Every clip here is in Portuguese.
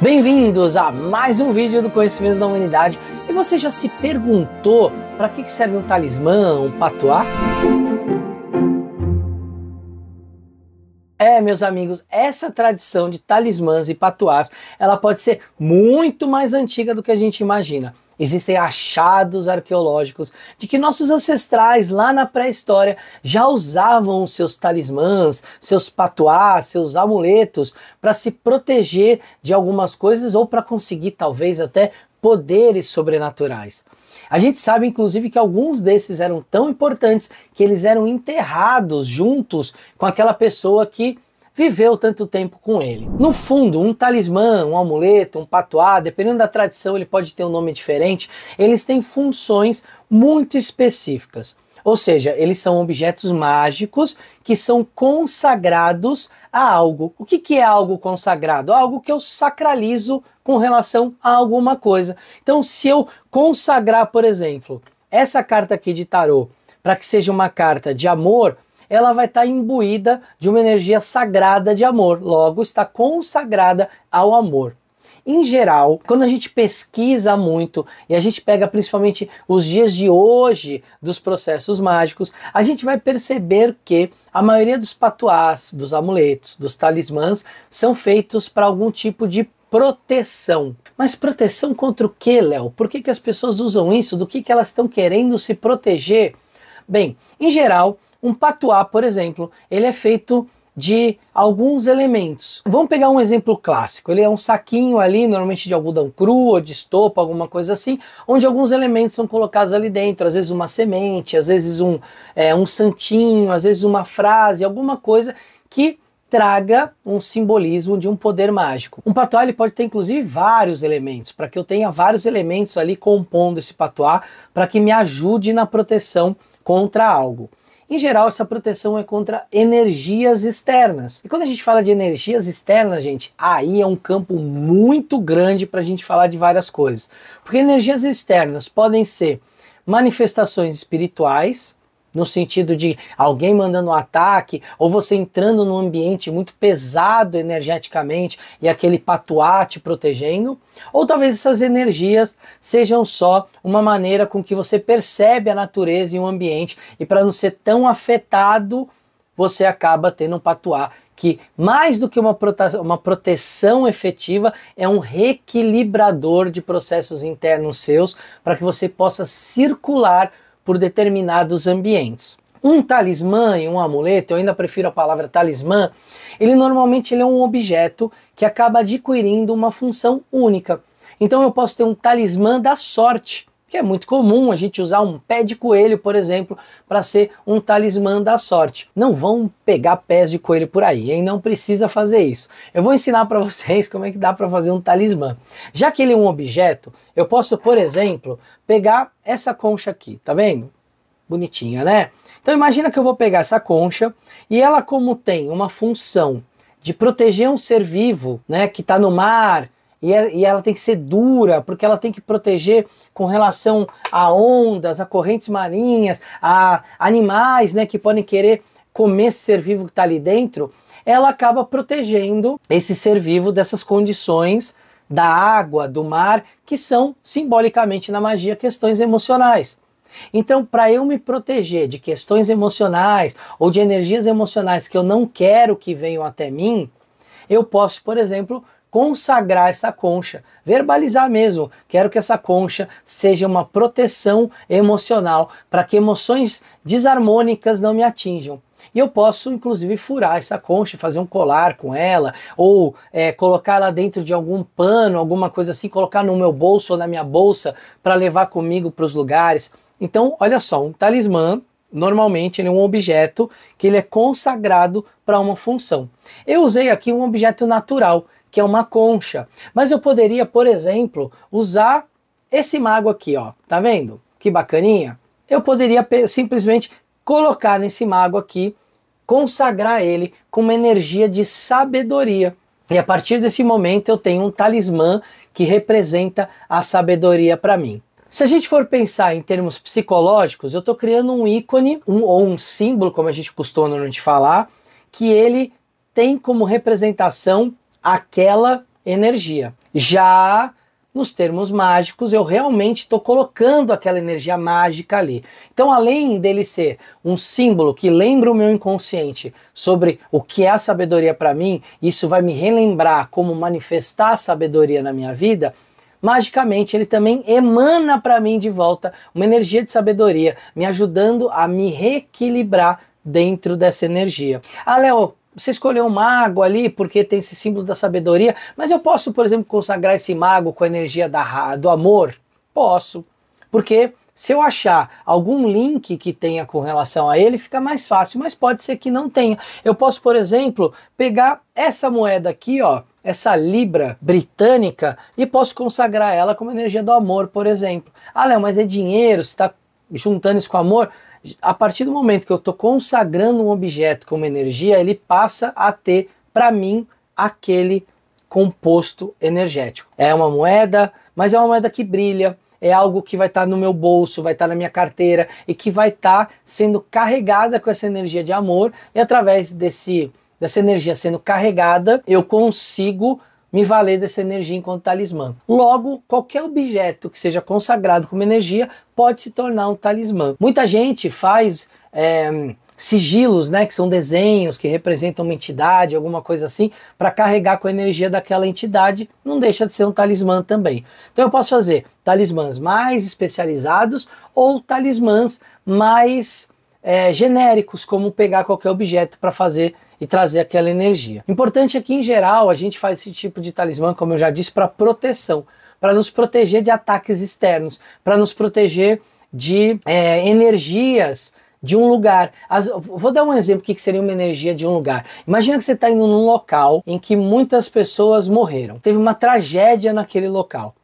Bem-vindos a mais um vídeo do Conhecimento da Humanidade. E você já se perguntou para que serve um talismã, um patuá? É, meus amigos, essa tradição de talismãs e patuás, ela pode ser muito mais antiga do que a gente imagina. Existem achados arqueológicos de que nossos ancestrais lá na pré-história já usavam seus talismãs, seus patuás, seus amuletos para se proteger de algumas coisas ou para conseguir talvez até poderes sobrenaturais. A gente sabe, inclusive, que alguns desses eram tão importantes que eles eram enterrados juntos com aquela pessoa que viveu tanto tempo com ele. No fundo, um talismã, um amuleto, um patuá, dependendo da tradição, ele pode ter um nome diferente, eles têm funções muito específicas. Ou seja, eles são objetos mágicos que são consagrados a algo. O que, que é algo consagrado? Algo que eu sacralizo com relação a alguma coisa. Então, se eu consagrar, por exemplo, essa carta aqui de tarô para que seja uma carta de amor, ela vai estar tá imbuída de uma energia sagrada de amor, logo está consagrada ao amor. Em geral, quando a gente pesquisa muito e a gente pega principalmente os dias de hoje dos processos mágicos, a gente vai perceber que a maioria dos patuás, dos amuletos, dos talismãs são feitos para algum tipo de proteção. Mas proteção contra o que, Léo? Por que, que as pessoas usam isso? Do que, que elas estão querendo se proteger? Bem, em geral, um patuá, por exemplo, ele é feito de alguns elementos. Vamos pegar um exemplo clássico. Ele é um saquinho ali, normalmente de algodão cru ou de estopa, alguma coisa assim, onde alguns elementos são colocados ali dentro. Às vezes uma semente, às vezes um, é, um santinho, às vezes uma frase, alguma coisa que traga um simbolismo de um poder mágico. Um patuá ele pode ter inclusive vários elementos, para que eu tenha vários elementos ali compondo esse patuá, para que me ajude na proteção contra algo. Em geral, essa proteção é contra energias externas. E quando a gente fala de energias externas, gente, aí é um campo muito grande para a gente falar de várias coisas. Porque energias externas podem ser manifestações espirituais, no sentido de alguém mandando um ataque, ou você entrando num ambiente muito pesado energeticamente e aquele patuá te protegendo, ou talvez essas energias sejam só uma maneira com que você percebe a natureza e o ambiente, e para não ser tão afetado, você acaba tendo um patuá que, mais do que uma, prote uma proteção efetiva, é um reequilibrador de processos internos seus para que você possa circular por determinados ambientes. Um talismã e um amuleto, eu ainda prefiro a palavra talismã, ele normalmente ele é um objeto que acaba adquirindo uma função única. Então eu posso ter um talismã da sorte, que é muito comum a gente usar um pé de coelho, por exemplo, para ser um talismã da sorte. Não vão pegar pés de coelho por aí, hein? Não precisa fazer isso. Eu vou ensinar para vocês como é que dá para fazer um talismã. Já que ele é um objeto, eu posso, por exemplo, pegar essa concha aqui, tá vendo? Bonitinha, né? Então imagina que eu vou pegar essa concha e ela como tem uma função de proteger um ser vivo, né, que está no mar, e, é, e ela tem que ser dura, porque ela tem que proteger com relação a ondas, a correntes marinhas, a animais né, que podem querer comer esse ser vivo que está ali dentro. Ela acaba protegendo esse ser vivo dessas condições da água, do mar, que são simbolicamente na magia questões emocionais. Então, para eu me proteger de questões emocionais ou de energias emocionais que eu não quero que venham até mim, eu posso, por exemplo, consagrar essa concha, verbalizar mesmo. Quero que essa concha seja uma proteção emocional para que emoções desarmônicas não me atinjam. E eu posso, inclusive, furar essa concha, fazer um colar com ela, ou é, colocar ela dentro de algum pano, alguma coisa assim, colocar no meu bolso ou na minha bolsa para levar comigo para os lugares. Então, olha só, um talismã Normalmente ele é um objeto que ele é consagrado para uma função. Eu usei aqui um objeto natural, que é uma concha. Mas eu poderia, por exemplo, usar esse mago aqui, ó. Tá vendo? Que bacaninha. Eu poderia simplesmente colocar nesse mago aqui, consagrar ele com uma energia de sabedoria. E a partir desse momento eu tenho um talismã que representa a sabedoria para mim. Se a gente for pensar em termos psicológicos, eu estou criando um ícone um, ou um símbolo, como a gente costuma normalmente falar, que ele tem como representação aquela energia. Já nos termos mágicos, eu realmente estou colocando aquela energia mágica ali. Então, além dele ser um símbolo que lembra o meu inconsciente sobre o que é a sabedoria para mim, isso vai me relembrar como manifestar a sabedoria na minha vida. Magicamente, ele também emana para mim de volta uma energia de sabedoria, me ajudando a me reequilibrar dentro dessa energia. Ah, Léo, você escolheu um mago ali porque tem esse símbolo da sabedoria, mas eu posso, por exemplo, consagrar esse mago com a energia da, do amor? Posso. Porque se eu achar algum link que tenha com relação a ele, fica mais fácil, mas pode ser que não tenha. Eu posso, por exemplo, pegar essa moeda aqui, ó, essa libra britânica, e posso consagrar ela como energia do amor, por exemplo. Ah, Léo, mas é dinheiro, você está juntando isso com amor, a partir do momento que eu estou consagrando um objeto com uma energia, ele passa a ter, para mim, aquele composto energético. É uma moeda, mas é uma moeda que brilha, é algo que vai estar tá no meu bolso, vai estar tá na minha carteira e que vai estar tá sendo carregada com essa energia de amor e através desse dessa energia sendo carregada, eu consigo me valer dessa energia enquanto talismã. Logo, qualquer objeto que seja consagrado como energia pode se tornar um talismã. Muita gente faz é, sigilos, né, que são desenhos que representam uma entidade, alguma coisa assim, para carregar com a energia daquela entidade, não deixa de ser um talismã também. Então eu posso fazer talismãs mais especializados ou talismãs mais é, genéricos, como pegar qualquer objeto para fazer e trazer aquela energia. Importante é que, em geral, a gente faz esse tipo de talismã, como eu já disse, para proteção, para nos proteger de ataques externos, para nos proteger de é, energias de um lugar. As, vou dar um exemplo que seria uma energia de um lugar. Imagina que você está indo num local em que muitas pessoas morreram. Teve uma tragédia naquele local.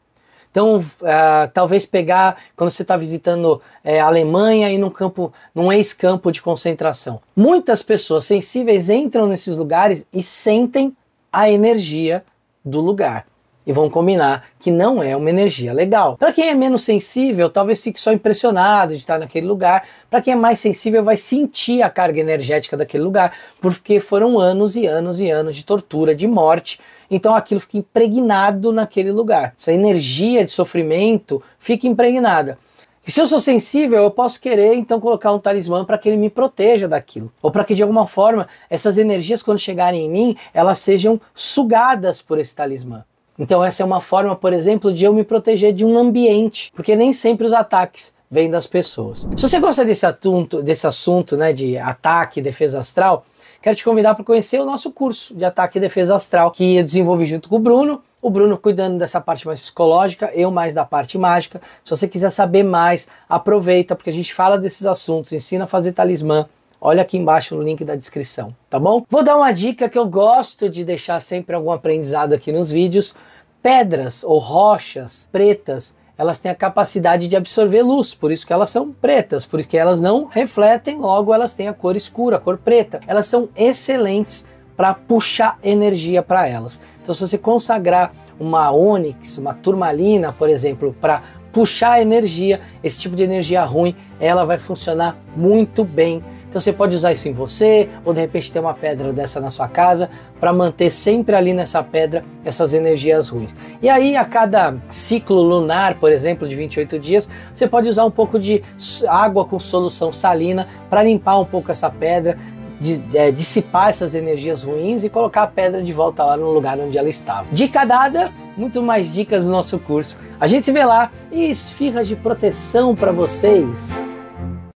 Então, uh, talvez pegar quando você está visitando uh, a Alemanha e num campo, num ex-campo de concentração. Muitas pessoas sensíveis entram nesses lugares e sentem a energia do lugar e vão combinar que não é uma energia legal. Para quem é menos sensível, talvez fique só impressionado de estar naquele lugar. Para quem é mais sensível, vai sentir a carga energética daquele lugar, porque foram anos e anos e anos de tortura, de morte. Então aquilo fica impregnado naquele lugar. Essa energia de sofrimento fica impregnada. E se eu sou sensível, eu posso querer então colocar um talismã para que ele me proteja daquilo, ou para que de alguma forma essas energias quando chegarem em mim, elas sejam sugadas por esse talismã. Então, essa é uma forma, por exemplo, de eu me proteger de um ambiente, porque nem sempre os ataques vêm das pessoas. Se você gosta desse assunto, desse assunto né, de ataque e defesa astral, quero te convidar para conhecer o nosso curso de ataque e defesa astral, que eu desenvolvi junto com o Bruno. O Bruno cuidando dessa parte mais psicológica, eu mais da parte mágica. Se você quiser saber mais, aproveita, porque a gente fala desses assuntos, ensina a fazer talismã, olha aqui embaixo no link da descrição, tá bom? Vou dar uma dica que eu gosto de deixar sempre algum aprendizado aqui nos vídeos. Pedras ou rochas pretas, elas têm a capacidade de absorver luz, por isso que elas são pretas, porque elas não refletem, logo elas têm a cor escura, a cor preta. Elas são excelentes para puxar energia para elas. Então, se você consagrar uma ônix, uma turmalina, por exemplo, para puxar energia, esse tipo de energia ruim, ela vai funcionar muito bem então você pode usar isso em você, ou de repente ter uma pedra dessa na sua casa, para manter sempre ali nessa pedra essas energias ruins. E aí, a cada ciclo lunar, por exemplo, de 28 dias, você pode usar um pouco de água com solução salina para limpar um pouco essa pedra, é, dissipar essas energias ruins e colocar a pedra de volta lá no lugar onde ela estava. Dica dada, muito mais dicas no nosso curso. A gente se vê lá e esfirras de proteção para vocês.